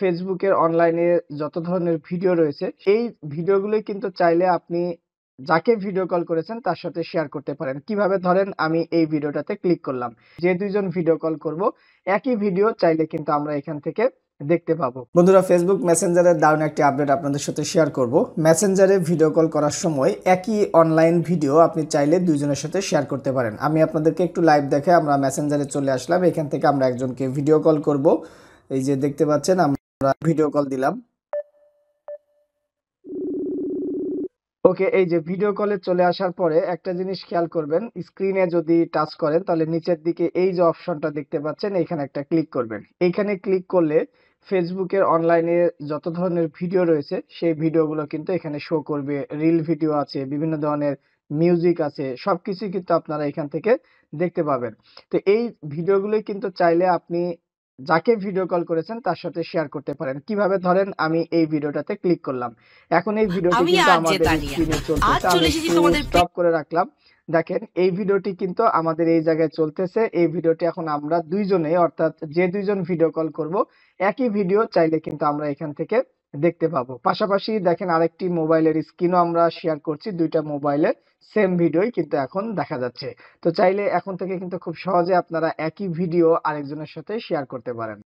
ফেসবুকের অনলাইনে যত ধরনের ভিডিও রয়েছে এই ভিডিওগুলো কিন্তু চাইলে আপনি যাকে ভিডিও কল করেছেন তার সাথে শেয়ার করতে পারেন কিভাবে ধরেন আমি এই ভিডিওটাতে ক্লিক করলাম যে দুইজন ভিডিও কল করব একই ভিডিও চাইলে কিন্তু আমরা এখান থেকে দেখতে পাবো বন্ধুরা ফেসবুক মেসেঞ্জারের দারুণ একটি আপডেট আপনাদের সাথে শেয়ার করব মেসেঞ্জারে ভিডিও কল করার সময় একই অনলাইন ভিডিও আপনি চাইলে দুইজনের সাথে শেয়ার করতে পারেন আমি আপনাদেরকে একটু লাইভ দেখে আমরা মেসেঞ্জারে চলে আসলাম এখান থেকে আমরা একজনকে ভিডিও কল করব এই যে দেখতে পাচ্ছেন ভিডিও কল দিলাম ওকে এই যে ভিডিও কলে চলে আসার পরে একটা জিনিস খেয়াল করবেন স্ক্রিনে যদি টাচ করেন তাহলে নিচের দিকে এই যে অপশনটা দেখতে পাচ্ছেন এখানে একটা ক্লিক করবেন এখানে ক্লিক করলে ফেসবুকের অনলাইনে যত ধরনের ভিডিও রয়েছে সেই ভিডিওগুলো কিন্তু এখানে শো করবে রিল ভিডিও আছে বিভিন্ন ধরনের মিউজিক আছে সব কিছুই কিন্তু আপনারা এখান থেকে দেখতে পাবেন তো এই ভিডিওগুলোই কিন্তু চাইলে আপনি যাকে ভিডিও কল করেছেন তার সাথে শেয়ার করতে পারেন কিভাবে ধরেন আমি এই ভিডিওটাতে ক্লিক করলাম এখন এই ভিডিওটি কিন্তু আমাদের স্ক্রিনে চলছে আমি স্টপ করে রাখলাম দেখেন এই ভিডিওটি কিন্তু আমাদের এই জায়গায় চলতেছে এই ভিডিওটি এখন আমরা দুইজনে অর্থাৎ যে দুইজন ভিডিও কল করব একই ভিডিও চাইলে কিন্তু আমরা এখান থেকে দেখতে পাবো পাশাপাশি দেখেন আরেকটি মোবাইলের স্ক্রিনও আমরা শেয়ার করছি দুইটা মোবাইলের সেম ভিডিওই কিন্তু এখন দেখা যাচ্ছে তো চাইলে এখন থেকে কিন্তু খুব সহজে আপনারা একই ভিডিও আরেকজনের সাথে শেয়ার করতে পারেন